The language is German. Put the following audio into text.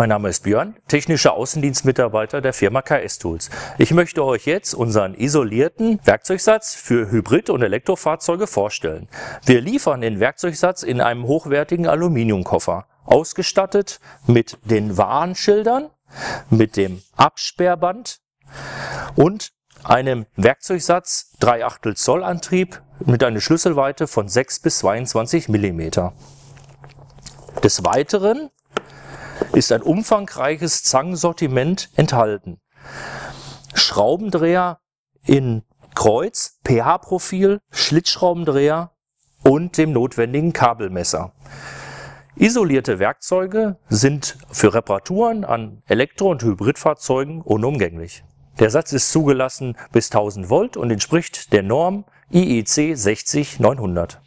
Mein Name ist Björn, technischer Außendienstmitarbeiter der Firma KS Tools. Ich möchte euch jetzt unseren isolierten Werkzeugsatz für Hybrid- und Elektrofahrzeuge vorstellen. Wir liefern den Werkzeugsatz in einem hochwertigen Aluminiumkoffer, ausgestattet mit den Warnschildern, mit dem Absperrband und einem Werkzeugsatz 3 Achtel Zoll Antrieb mit einer Schlüsselweite von 6 bis 22 Millimeter. Des Weiteren ist ein umfangreiches Zangensortiment enthalten. Schraubendreher in Kreuz, pH-Profil, Schlitzschraubendreher und dem notwendigen Kabelmesser. Isolierte Werkzeuge sind für Reparaturen an Elektro- und Hybridfahrzeugen unumgänglich. Der Satz ist zugelassen bis 1000 Volt und entspricht der Norm IEC e 60900.